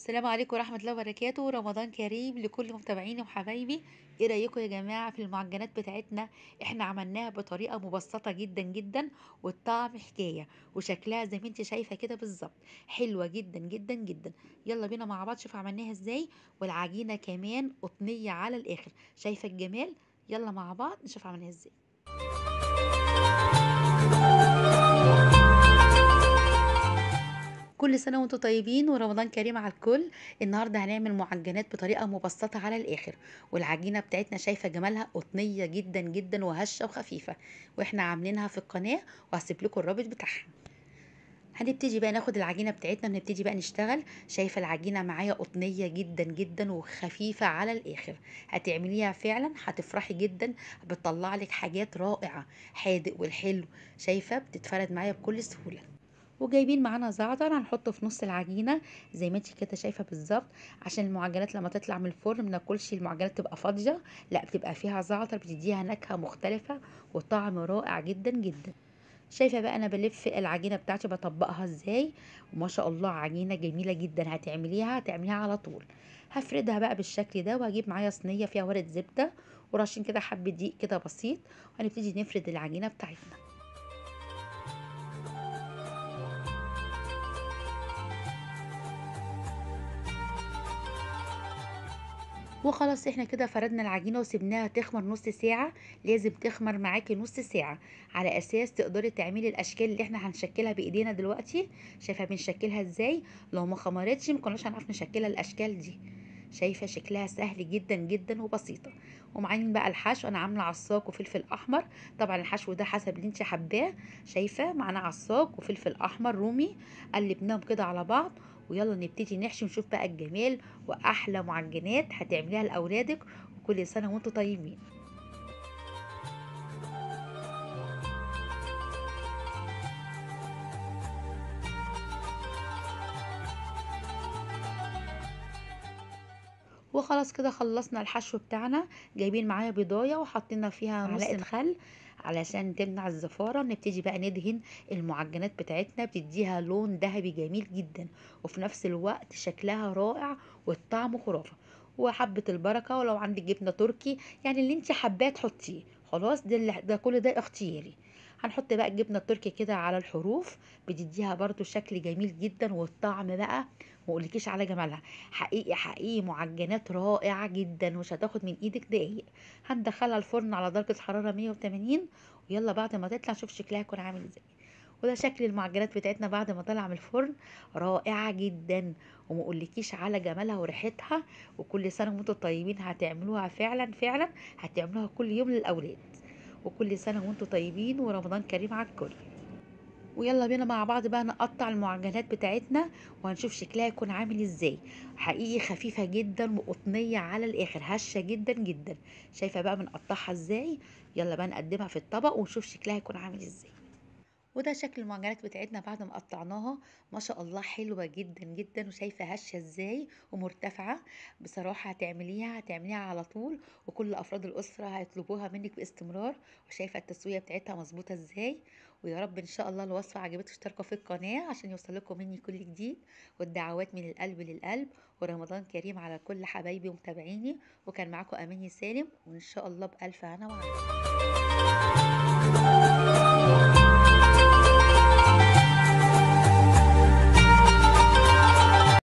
السلام عليكم ورحمة الله وبركاته رمضان كريم لكل متابعيني وحبايبي ايه رأيكم يا جماعة في المعجنات بتاعتنا احنا عملناها بطريقة مبسطة جدا جدا والطعم حكاية وشكلها زي ما انت شايفة كده بالظبط حلوة جدا جدا جدا يلا بينا مع بعض شوف عملناها ازاي والعجينة كمان قطنية على الاخر شايفة الجمال يلا مع بعض نشوف عملناها ازاي كل سنه وانتم طيبين ورمضان كريم على الكل النهارده هنعمل معجنات بطريقه مبسطه على الاخر والعجينه بتاعتنا شايفه جمالها قطنيه جدا جدا وهشه وخفيفه واحنا عاملينها في القناه وهسيب لكم الرابط بتاعها هنبتدي بقى ناخد العجينه بتاعتنا ونبتدي بقى نشتغل شايفه العجينه معايا قطنيه جدا جدا وخفيفه على الاخر هتعمليها فعلا هتفرحي جدا بتطلع لك حاجات رائعه حادق والحلو شايفه بتتفرد معايا بكل سهوله وجايبين معانا زعتر هنحطه في نص العجينه زي ما انت كده شايفه بالظبط عشان المعجنات لما تطلع من الفرن ما ناكلش المعجنات تبقى فاضيه لا بتبقى فيها زعتر بتديها نكهه مختلفه وطعم رائع جدا جدا شايفه بقى انا بلف العجينه بتاعتي بطبقها ازاي وما شاء الله عجينه جميله جدا هتعمليها هتعمليها على طول هفردها بقى بالشكل ده وهجيب معايا صينيه فيها ورد زبده ورشين كده حبه دقيق كده بسيط وهنبتدي نفرد العجينه بتاعتنا وخلاص احنا كده فردنا العجينة وسبناها تخمر نص ساعة لازم تخمر معاكي نص ساعة على اساس تقدري تعملي الاشكال اللي احنا هنشكلها بايدينا دلوقتي شايفة بنشكلها ازاي لو ما خمرتش مكناش هنعرف نشكلها الاشكال دي شايفه شكلها سهل جدا جدا وبسيطه ومعين بقى الحشو انا عامله عصاك وفلفل احمر طبعا الحشو ده حسب اللي انت حباه شايفه معانا عصاك وفلفل احمر رومي قلبناهم كده على بعض ويلا نبتدي نحشي ونشوف بقى الجمال واحلى معجنات هتعمليها لاولادك وكل سنه وانتم طيبين وخلاص كده خلصنا الحشو بتاعنا جايبين معايا بيضايه وحطينا فيها معلقه خل علشان تمنع الزفارة نبتدي بقى ندهن المعجنات بتاعتنا بتديها لون ذهبي جميل جدا وفي نفس الوقت شكلها رائع والطعم خرافة وحبة البركة ولو عندك جبنة تركي يعني اللي انت حباه تحطيه خلاص ده, ده كل ده اختياري هنحط بقى الجبنه التركي كده على الحروف بتديها برده شكل جميل جدا والطعم بقى ما اقولكيش على جمالها حقيقي حقيقي معجنات رائعه جدا مش هتاخد من ايدك دقايق هندخلها الفرن على درجه حراره 180 ويلا بعد ما تطلع شوف شكلها هيكون عامل ازاي وده شكل المعجنات بتاعتنا بعد ما طلع من الفرن رائعه جدا وما اقولكيش على جمالها وريحتها وكل سنه وانتم طيبين هتعملوها فعلا فعلا هتعملوها كل يوم للاولاد وكل سنة وانتم طيبين ورمضان كريم على الكل ويلا بينا مع بعض بقى نقطع المعجنات بتاعتنا وهنشوف شكلها يكون عامل ازاي حقيقي خفيفة جدا وقطنية على الاخر هشة جدا جدا شايفة بقى بنقطعها ازاي يلا بقى نقدمها في الطبق ونشوف شكلها يكون عامل ازاي وده شكل المعجنات بتاعتنا بعد ما قطعناها ما شاء الله حلوه جدا جدا وشايفه هشه ازاي ومرتفعه بصراحه هتعمليها هتعمليها على طول وكل افراد الاسره هيطلبوها منك باستمرار وشايفه التسويه بتاعتها مظبوطه ازاي ويا رب ان شاء الله الوصفه عجبتكم اشتركوا في القناه عشان يوصل لكم مني كل جديد والدعوات من القلب للقلب ورمضان كريم على كل حبايبي ومتابعيني وكان معاكم اماني سالم وان شاء الله بالف هنا وعافيه